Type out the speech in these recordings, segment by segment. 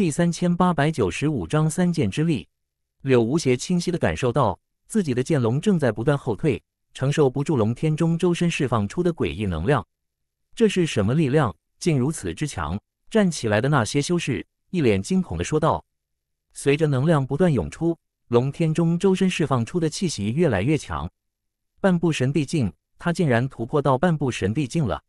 第三千八百九十五章三剑之力。柳无邪清晰的感受到自己的剑龙正在不断后退，承受不住龙天中周身释放出的诡异能量。这是什么力量？竟如此之强！站起来的那些修士一脸惊恐的说道。随着能量不断涌出，龙天中周身释放出的气息越来越强。半步神帝境，他竟然突破到半步神帝境了！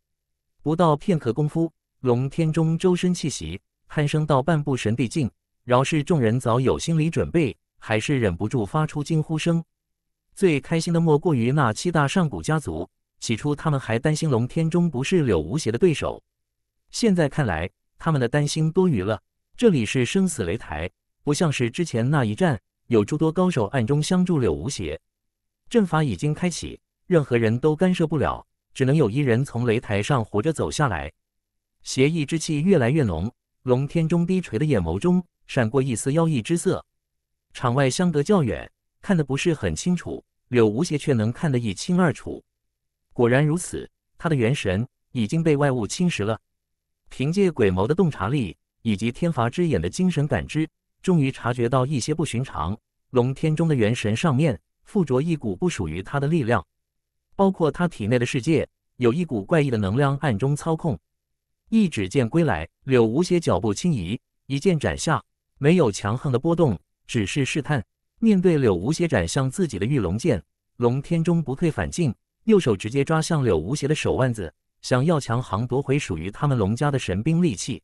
不到片刻功夫，龙天中周身气息。攀升到半步神帝境，饶是众人早有心理准备，还是忍不住发出惊呼声。最开心的莫过于那七大上古家族。起初他们还担心龙天中不是柳无邪的对手，现在看来，他们的担心多余了。这里是生死擂台，不像是之前那一战，有诸多高手暗中相助柳无邪。阵法已经开启，任何人都干涉不了，只能有一人从擂台上活着走下来。邪意之气越来越浓。龙天中低垂的眼眸中闪过一丝妖异之色，场外相隔较远，看得不是很清楚。柳无邪却能看得一清二楚。果然如此，他的元神已经被外物侵蚀了。凭借鬼眸的洞察力以及天罚之眼的精神感知，终于察觉到一些不寻常。龙天中的元神上面附着一股不属于他的力量，包括他体内的世界，有一股怪异的能量暗中操控。一指剑归来，柳无邪脚步轻移，一剑斩下，没有强横的波动，只是试探。面对柳无邪斩向自己的御龙剑，龙天中不退反进，右手直接抓向柳无邪的手腕子，想要强行夺回属于他们龙家的神兵利器。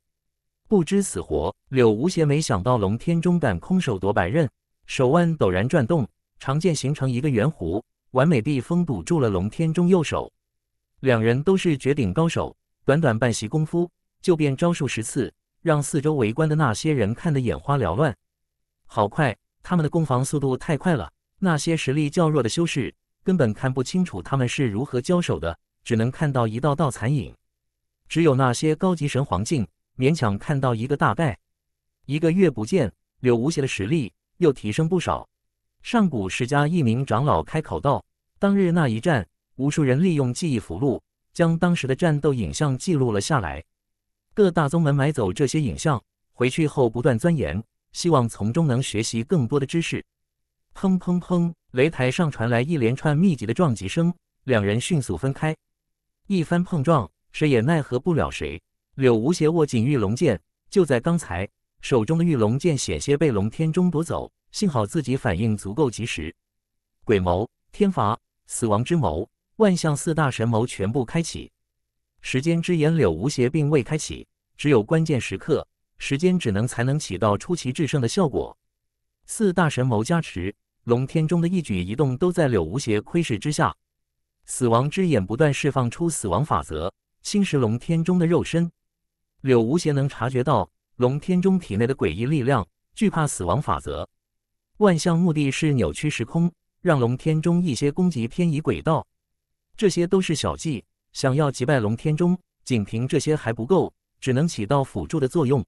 不知死活，柳无邪没想到龙天中敢空手夺白刃，手腕陡然转动，长剑形成一个圆弧，完美地封堵住了龙天中右手。两人都是绝顶高手。短短半息功夫，就变招数十次，让四周围观的那些人看得眼花缭乱。好快，他们的攻防速度太快了，那些实力较弱的修士根本看不清楚他们是如何交手的，只能看到一道道残影。只有那些高级神皇境，勉强看到一个大概。一个月不见，柳无邪的实力又提升不少。上古世家一名长老开口道：“当日那一战，无数人利用记忆符箓。”将当时的战斗影像记录了下来。各大宗门买走这些影像，回去后不断钻研，希望从中能学习更多的知识。砰砰砰！擂台上传来一连串密集的撞击声。两人迅速分开，一番碰撞，谁也奈何不了谁。柳无邪握紧玉龙剑，就在刚才，手中的玉龙剑险些被龙天中夺走，幸好自己反应足够及时。鬼谋，天罚，死亡之谋。万象四大神谋全部开启，时间之眼柳无邪并未开启，只有关键时刻，时间只能才能起到出奇制胜的效果。四大神谋加持，龙天中的一举一动都在柳无邪窥视之下。死亡之眼不断释放出死亡法则侵蚀龙天中的肉身，柳无邪能察觉到龙天中体内的诡异力量，惧怕死亡法则。万象目的是扭曲时空，让龙天中一些攻击偏移轨道。这些都是小计，想要击败龙天中，仅凭这些还不够，只能起到辅助的作用。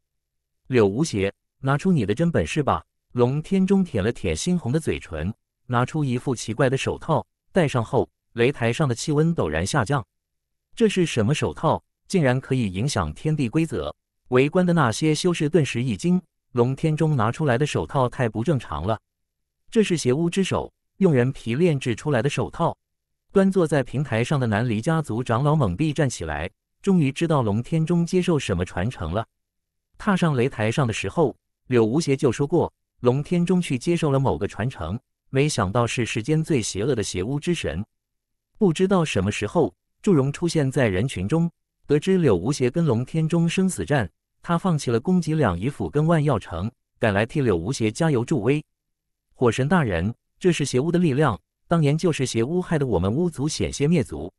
柳无邪，拿出你的真本事吧！龙天中舔了舔猩红的嘴唇，拿出一副奇怪的手套，戴上后，擂台上的气温陡然下降。这是什么手套？竟然可以影响天地规则？围观的那些修士顿时一惊。龙天中拿出来的手套太不正常了，这是邪巫之手，用人皮炼制出来的手套。端坐在平台上的南黎家族长老猛地站起来，终于知道龙天中接受什么传承了。踏上擂台上的时候，柳无邪就说过，龙天中去接受了某个传承，没想到是世间最邪恶的邪巫之神。不知道什么时候，祝融出现在人群中，得知柳无邪跟龙天中生死战，他放弃了攻击两仪府跟万药城，赶来替柳无邪加油助威。火神大人，这是邪巫的力量。当年就是邪巫害得我们巫族险些灭族。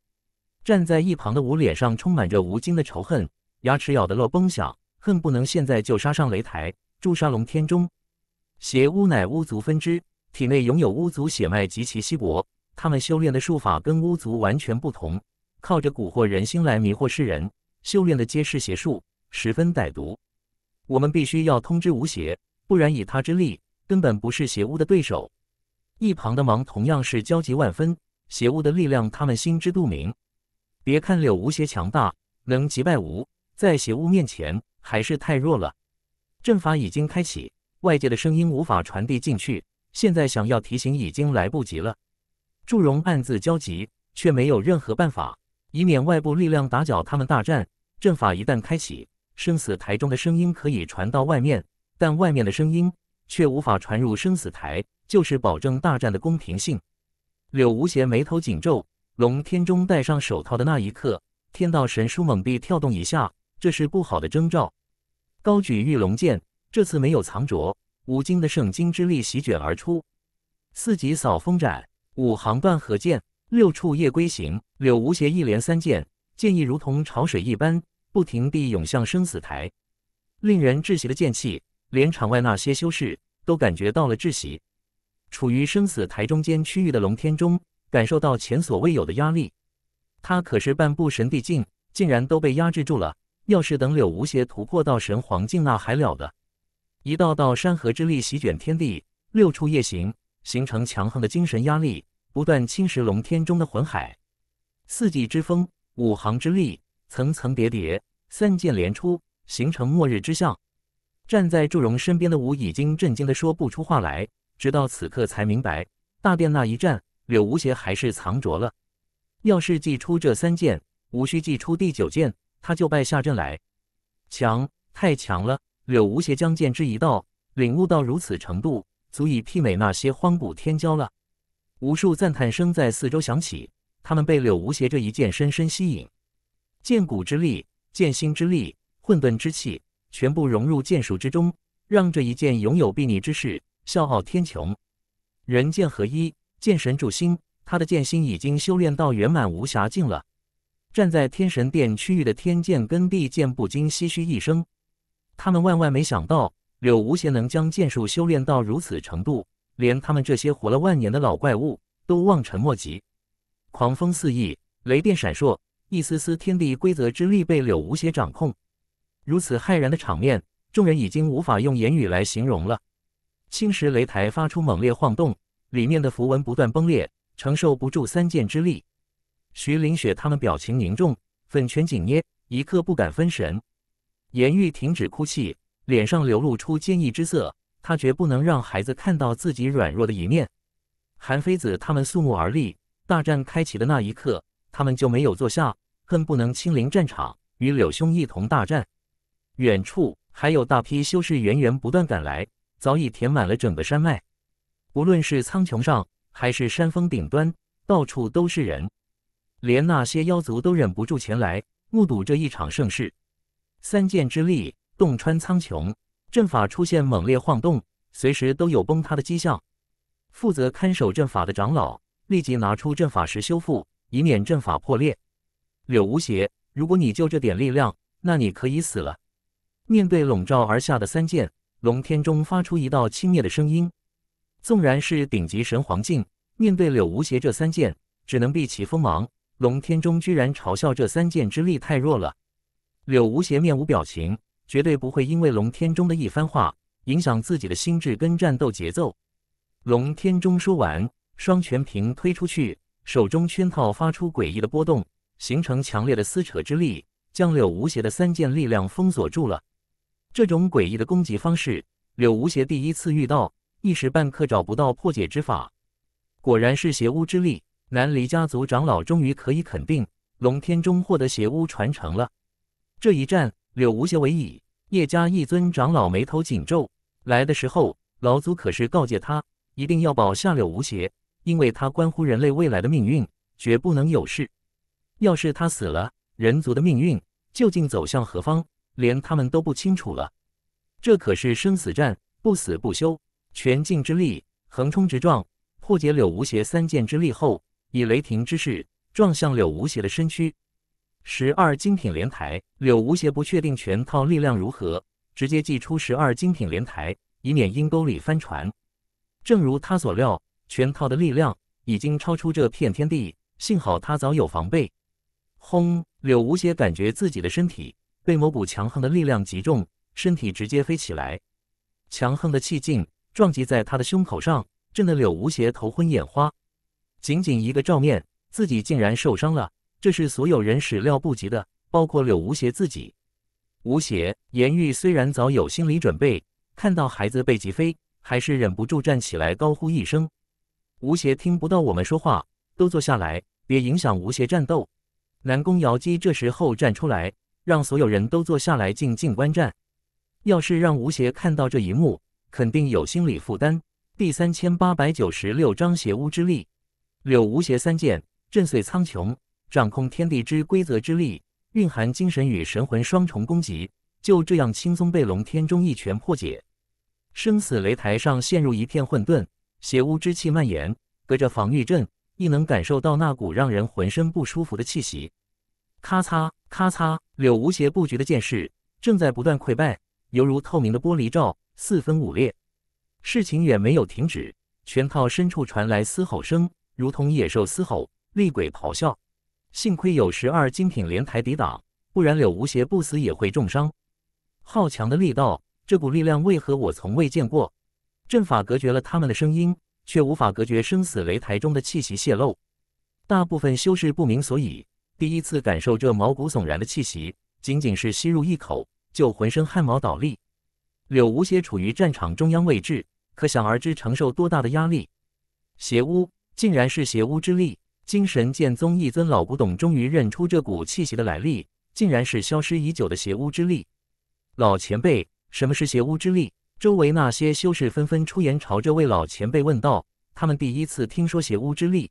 站在一旁的吴脸上充满着无尽的仇恨，牙齿咬得落崩响，恨不能现在就杀上擂台，诛杀龙天中。邪巫乃巫族分支，体内拥有巫族血脉极其稀薄，他们修炼的术法跟巫族完全不同，靠着蛊惑人心来迷惑世人，修炼的皆是邪术，十分歹毒。我们必须要通知吴邪，不然以他之力，根本不是邪巫的对手。一旁的芒同样是焦急万分，邪物的力量，他们心知肚明。别看柳无邪强大，能击败吴，在邪物面前还是太弱了。阵法已经开启，外界的声音无法传递进去。现在想要提醒已经来不及了。祝融暗自焦急，却没有任何办法，以免外部力量打搅他们大战。阵法一旦开启，生死台中的声音可以传到外面，但外面的声音却无法传入生死台。就是保证大战的公平性。柳无邪眉头紧皱，龙天中戴上手套的那一刻，天道神书猛地跳动一下，这是不好的征兆。高举御龙剑，这次没有藏拙，五经的圣经之力席卷而出。四级扫风斩，五行断河剑，六处夜归行。柳无邪一连三剑，剑意如同潮水一般，不停地涌向生死台。令人窒息的剑气，连场外那些修士都感觉到了窒息。处于生死台中间区域的龙天中感受到前所未有的压力，他可是半步神帝境，竟然都被压制住了。要是等柳无邪突破到神皇境，那还了得！一道道山河之力席卷天地，六处夜行形成强横的精神压力，不断侵蚀龙天中的魂海。四季之风，五行之力，层层叠叠，三剑连出，形成末日之象。站在祝融身边的吴已经震惊的说不出话来。直到此刻才明白，大殿那一战，柳无邪还是藏拙了。要是祭出这三剑，无需祭出第九剑，他就败下阵来。强，太强了！柳无邪将剑之一道领悟到如此程度，足以媲美那些荒古天骄了。无数赞叹声在四周响起，他们被柳无邪这一剑深深吸引。剑骨之力，剑心之力，混沌之气，全部融入剑术之中，让这一剑拥有睥睨之势。笑傲天穹，人剑合一，剑神铸心。他的剑心已经修炼到圆满无暇境了。站在天神殿区域的天剑跟地剑不禁唏嘘一声。他们万万没想到，柳无邪能将剑术修炼到如此程度，连他们这些活了万年的老怪物都望尘莫及。狂风肆意，雷电闪烁，一丝丝天地规则之力被柳无邪掌控。如此骇然的场面，众人已经无法用言语来形容了。青石擂台发出猛烈晃动，里面的符文不断崩裂，承受不住三剑之力。徐凌雪他们表情凝重，粉拳紧捏，一刻不敢分神。颜玉停止哭泣，脸上流露出坚毅之色，他绝不能让孩子看到自己软弱的一面。韩非子他们肃穆而立，大战开启的那一刻，他们就没有坐下，恨不能亲临战场，与柳兄一同大战。远处还有大批修士源源不断赶来。早已填满了整个山脉，无论是苍穹上还是山峰顶端，到处都是人，连那些妖族都忍不住前来目睹这一场盛世。三剑之力洞穿苍穹，阵法出现猛烈晃动，随时都有崩塌的迹象。负责看守阵法的长老立即拿出阵法石修复，以免阵法破裂。柳无邪，如果你就这点力量，那你可以死了。面对笼罩而下的三剑。龙天中发出一道轻蔑的声音：“纵然是顶级神皇境，面对柳无邪这三剑，只能避其锋芒。”龙天中居然嘲笑这三剑之力太弱了。柳无邪面无表情，绝对不会因为龙天中的一番话影响自己的心智跟战斗节奏。龙天中说完，双拳平推出去，手中圈套发出诡异的波动，形成强烈的撕扯之力，将柳无邪的三剑力量封锁住了。这种诡异的攻击方式，柳无邪第一次遇到，一时半刻找不到破解之法。果然是邪巫之力。南离家族长老终于可以肯定，龙天中获得邪巫传承了。这一战，柳无邪为已，叶家一尊长老眉头紧皱。来的时候，老祖可是告诫他，一定要保下柳无邪，因为他关乎人类未来的命运，绝不能有事。要是他死了，人族的命运究竟走向何方？连他们都不清楚了，这可是生死战，不死不休，全境之力横冲直撞，破解柳无邪三剑之力后，以雷霆之势撞向柳无邪的身躯。十二精品莲台，柳无邪不确定全套力量如何，直接祭出十二精品莲台，以免阴沟里翻船。正如他所料，全套的力量已经超出这片天地，幸好他早有防备。轰！柳无邪感觉自己的身体。被某股强横的力量击中，身体直接飞起来。强横的气劲撞击在他的胸口上，震得柳无邪头昏眼花。仅仅一个照面，自己竟然受伤了，这是所有人始料不及的，包括柳无邪自己。吴邪、颜玉虽然早有心理准备，看到孩子被击飞，还是忍不住站起来高呼一声：“吴邪，听不到我们说话，都坐下来，别影响吴邪战斗。”南宫瑶姬这时候站出来。让所有人都坐下来静静观战。要是让吴邪看到这一幕，肯定有心理负担。第三千八百九十六章邪巫之力，柳无邪三剑震碎苍穹，掌控天地之规则之力，蕴含精神与神魂双重攻击，就这样轻松被龙天中一拳破解。生死擂台上陷入一片混沌，邪巫之气蔓延，隔着防御阵亦能感受到那股让人浑身不舒服的气息。咔嚓，咔嚓！柳无邪布局的剑势正在不断溃败，犹如透明的玻璃罩四分五裂。事情远没有停止，拳套深处传来嘶吼声，如同野兽嘶吼，厉鬼咆哮。幸亏有十二精品连台抵挡，不然柳无邪不死也会重伤。好强的力道，这股力量为何我从未见过？阵法隔绝了他们的声音，却无法隔绝生死擂台中的气息泄露。大部分修士不明所以。第一次感受这毛骨悚然的气息，仅仅是吸入一口，就浑身汗毛倒立。柳无邪处于战场中央位置，可想而知承受多大的压力。邪巫，竟然是邪巫之力！精神剑宗一尊老古董终于认出这股气息的来历，竟然是消失已久的邪巫之力。老前辈，什么是邪巫之力？周围那些修士纷纷出言朝这位老前辈问道，他们第一次听说邪巫之力。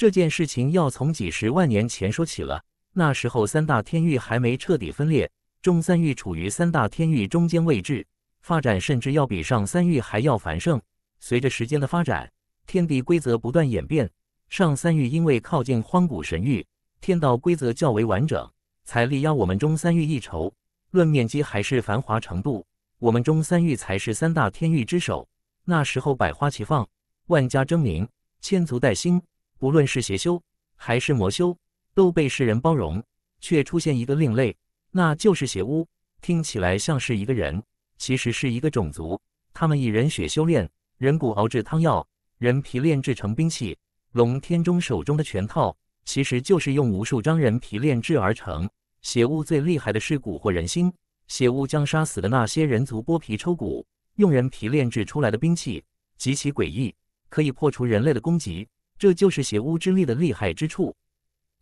这件事情要从几十万年前说起了。那时候，三大天域还没彻底分裂，中三域处于三大天域中间位置，发展甚至要比上三域还要繁盛。随着时间的发展，天地规则不断演变，上三域因为靠近荒古神域，天道规则较为完整，才力压我们中三域一筹。论面积还是繁华程度，我们中三域才是三大天域之首。那时候百花齐放，万家争鸣，千足待兴。不论是邪修还是魔修，都被世人包容，却出现一个另类，那就是邪巫。听起来像是一个人，其实是一个种族。他们以人血修炼，人骨熬制汤药，人皮炼制成兵器。龙天中手中的拳套，其实就是用无数张人皮炼制而成。邪巫最厉害的是蛊惑人心。邪巫将杀死的那些人族剥皮抽骨，用人皮炼制出来的兵器极其诡异，可以破除人类的攻击。这就是邪巫之力的厉害之处。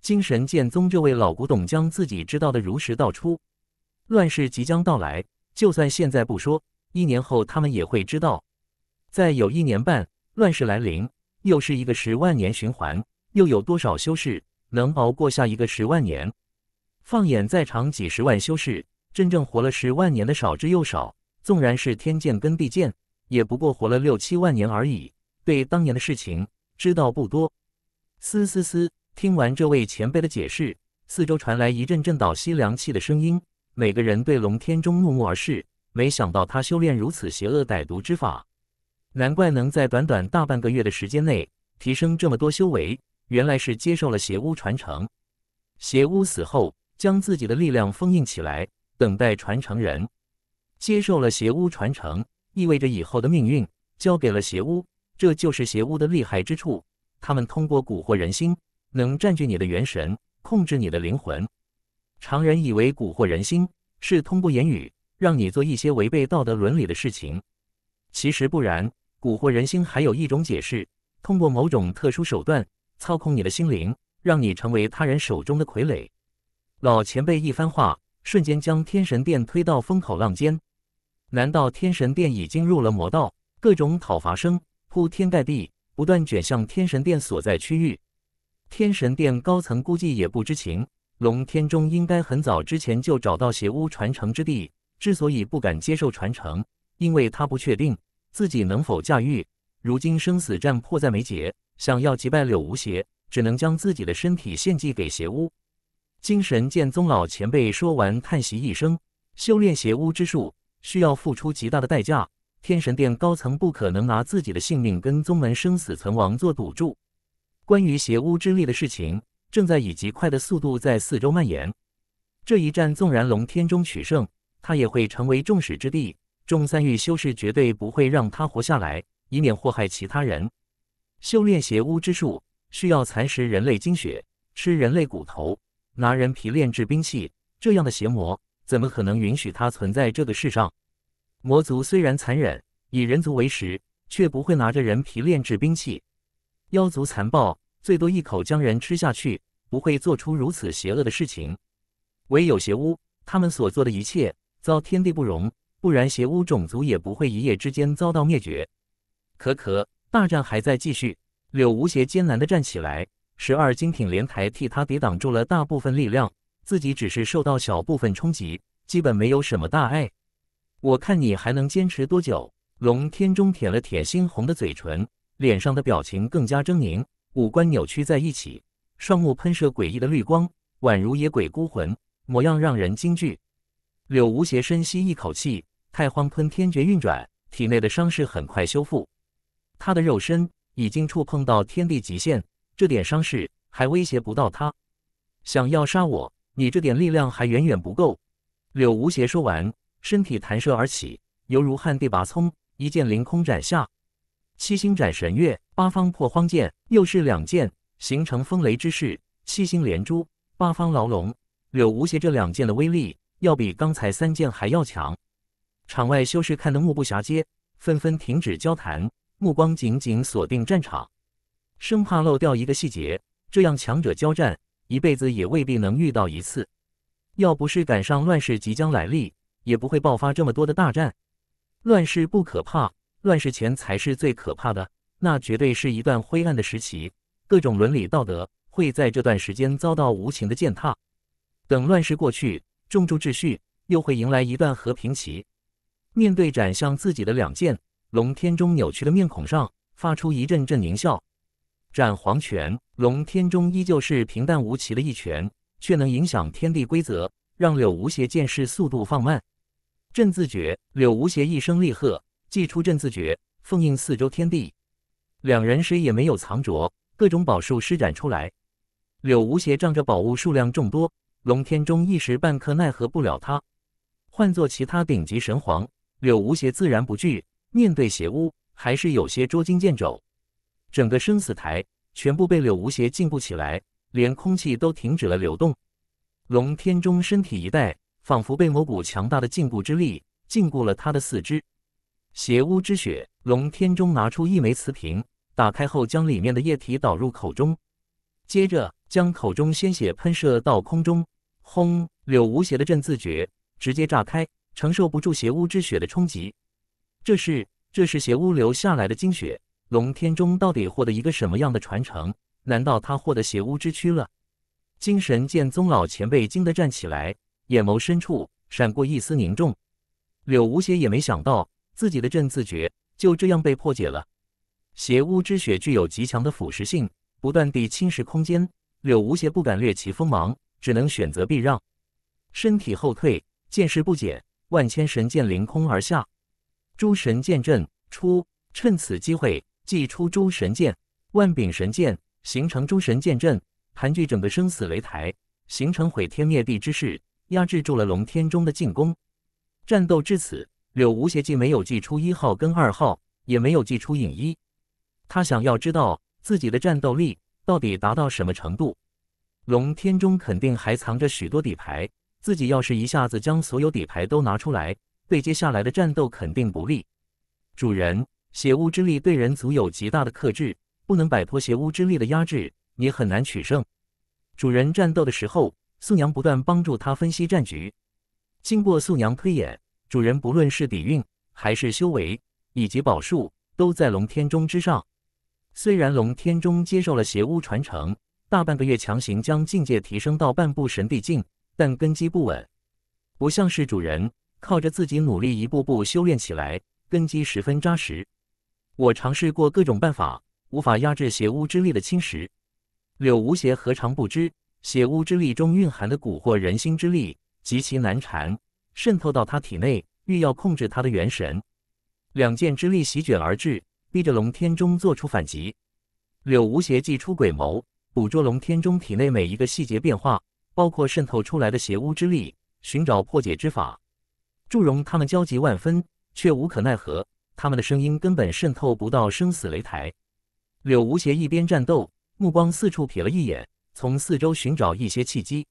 精神剑宗这位老古董将自己知道的如实道出。乱世即将到来，就算现在不说，一年后他们也会知道。再有一年半，乱世来临，又是一个十万年循环。又有多少修士能熬过下一个十万年？放眼在场几十万修士，真正活了十万年的少之又少。纵然是天剑跟地剑，也不过活了六七万年而已。对当年的事情。知道不多。嘶嘶嘶！听完这位前辈的解释，四周传来一阵阵倒吸凉气的声音。每个人对龙天中怒目而视。没想到他修炼如此邪恶歹毒之法，难怪能在短短大半个月的时间内提升这么多修为。原来是接受了邪巫传承。邪巫死后，将自己的力量封印起来，等待传承人。接受了邪巫传承，意味着以后的命运交给了邪巫。这就是邪物的厉害之处，他们通过蛊惑人心，能占据你的元神，控制你的灵魂。常人以为蛊惑人心是通过言语，让你做一些违背道德伦理的事情，其实不然。蛊惑人心还有一种解释，通过某种特殊手段操控你的心灵，让你成为他人手中的傀儡。老前辈一番话，瞬间将天神殿推到风口浪尖。难道天神殿已经入了魔道？各种讨伐声。铺天盖地，不断卷向天神殿所在区域。天神殿高层估计也不知情，龙天中应该很早之前就找到邪巫传承之地。之所以不敢接受传承，因为他不确定自己能否驾驭。如今生死战迫在眉睫，想要击败柳无邪，只能将自己的身体献祭给邪巫。精神剑宗老前辈说完，叹息一声：“修炼邪巫之术，需要付出极大的代价。”天神殿高层不可能拿自己的性命跟宗门生死存亡做赌注。关于邪巫之力的事情，正在以极快的速度在四周蔓延。这一战，纵然龙天中取胜，他也会成为众矢之的。众三域修士绝对不会让他活下来，以免祸害其他人。修炼邪巫之术，需要蚕食人类精血，吃人类骨头，拿人皮炼制兵器，这样的邪魔，怎么可能允许他存在这个世上？魔族虽然残忍，以人族为食，却不会拿着人皮炼制兵器。妖族残暴，最多一口将人吃下去，不会做出如此邪恶的事情。唯有邪巫，他们所做的一切遭天地不容，不然邪巫种族也不会一夜之间遭到灭绝。咳咳，大战还在继续。柳无邪艰难地站起来，十二金品莲台替他抵挡住了大部分力量，自己只是受到小部分冲击，基本没有什么大碍。我看你还能坚持多久？龙天中舔了舔猩红的嘴唇，脸上的表情更加狰狞，五官扭曲在一起，双目喷射诡异的绿光，宛如野鬼孤魂，模样让人惊惧。柳无邪深吸一口气，太荒吞天诀运转，体内的伤势很快修复。他的肉身已经触碰到天地极限，这点伤势还威胁不到他。想要杀我，你这点力量还远远不够。柳无邪说完。身体弹射而起，犹如旱地拔葱，一剑凌空斩下，七星斩神月，八方破荒剑，又是两剑，形成风雷之势，七星连珠，八方牢笼。柳无邪这两剑的威力，要比刚才三剑还要强。场外修士看得目不暇接，纷纷停止交谈，目光紧紧锁定战场，生怕漏掉一个细节。这样强者交战，一辈子也未必能遇到一次。要不是赶上乱世即将来临。也不会爆发这么多的大战，乱世不可怕，乱世前才是最可怕的。那绝对是一段灰暗的时期，各种伦理道德会在这段时间遭到无情的践踏。等乱世过去，重铸秩序，又会迎来一段和平期。面对斩向自己的两剑，龙天中扭曲的面孔上发出一阵阵狞笑。斩黄拳，龙天中依旧是平淡无奇的一拳，却能影响天地规则，让柳无邪剑势速度放慢。镇字诀！柳无邪一声厉喝，祭出镇字诀，封印四周天地。两人谁也没有藏拙，各种宝术施展出来。柳无邪仗着宝物数量众多，龙天中一时半刻奈何不了他。换做其他顶级神皇，柳无邪自然不惧。面对邪巫，还是有些捉襟见肘。整个生死台全部被柳无邪禁锢起来，连空气都停止了流动。龙天中身体一带，仿佛被某股强大的禁锢之力禁锢了他的四肢。邪巫之血，龙天中拿出一枚瓷瓶，打开后将里面的液体倒入口中，接着将口中鲜血喷射到空中。轰！柳无邪的阵自觉直接炸开，承受不住邪巫之血的冲击。这是这是邪巫留下来的精血，龙天中到底获得一个什么样的传承？难道他获得邪巫之躯了？精神剑宗老前辈惊得站起来。眼眸深处闪过一丝凝重，柳无邪也没想到自己的镇字诀就这样被破解了。邪巫之血具有极强的腐蚀性，不断地侵蚀空间，柳无邪不敢掠其锋芒，只能选择避让，身体后退，剑势不减，万千神剑凌空而下，诸神剑阵出，趁此机会祭出诸神剑，万柄神剑形成诸神剑阵，盘踞整个生死擂台，形成毁天灭地之势。压制住了龙天中的进攻。战斗至此，柳无邪既没有祭出一号跟二号，也没有祭出影一。他想要知道自己的战斗力到底达到什么程度。龙天中肯定还藏着许多底牌，自己要是一下子将所有底牌都拿出来，对接下来的战斗肯定不利。主人，邪巫之力对人族有极大的克制，不能摆脱邪巫之力的压制，你很难取胜。主人，战斗的时候。素娘不断帮助他分析战局。经过素娘推演，主人不论是底蕴还是修为以及宝术，都在龙天中之上。虽然龙天中接受了邪巫传承，大半个月强行将境界提升到半步神帝境，但根基不稳，不像是主人靠着自己努力一步步修炼起来，根基十分扎实。我尝试过各种办法，无法压制邪巫之力的侵蚀。柳无邪何尝不知？邪巫之力中蕴含的蛊惑人心之力极其难缠，渗透到他体内，欲要控制他的元神。两剑之力席卷而至，逼着龙天中做出反击。柳无邪祭出鬼谋，捕捉龙天中体内每一个细节变化，包括渗透出来的邪巫之力，寻找破解之法。祝融他们焦急万分，却无可奈何，他们的声音根本渗透不到生死擂台。柳无邪一边战斗，目光四处瞥了一眼。从四周寻找一些契机。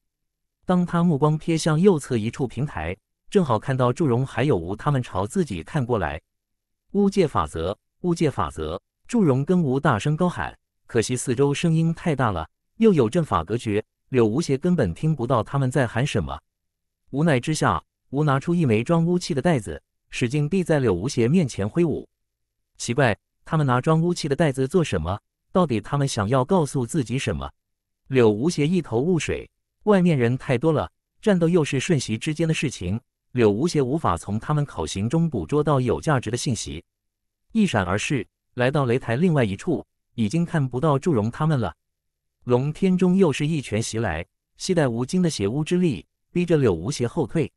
当他目光瞥向右侧一处平台，正好看到祝融还有吴他们朝自己看过来。巫界法则，巫界法则！祝融跟吴大声高喊。可惜四周声音太大了，又有阵法隔绝，柳无邪根本听不到他们在喊什么。无奈之下，吴拿出一枚装巫器的袋子，使劲递在柳无邪面前挥舞。奇怪，他们拿装巫器的袋子做什么？到底他们想要告诉自己什么？柳无邪一头雾水，外面人太多了，战斗又是瞬息之间的事情，柳无邪无法从他们口型中捕捉到有价值的信息。一闪而逝，来到擂台另外一处，已经看不到祝融他们了。龙天中又是一拳袭来，携带无尽的邪巫之力，逼着柳无邪后退。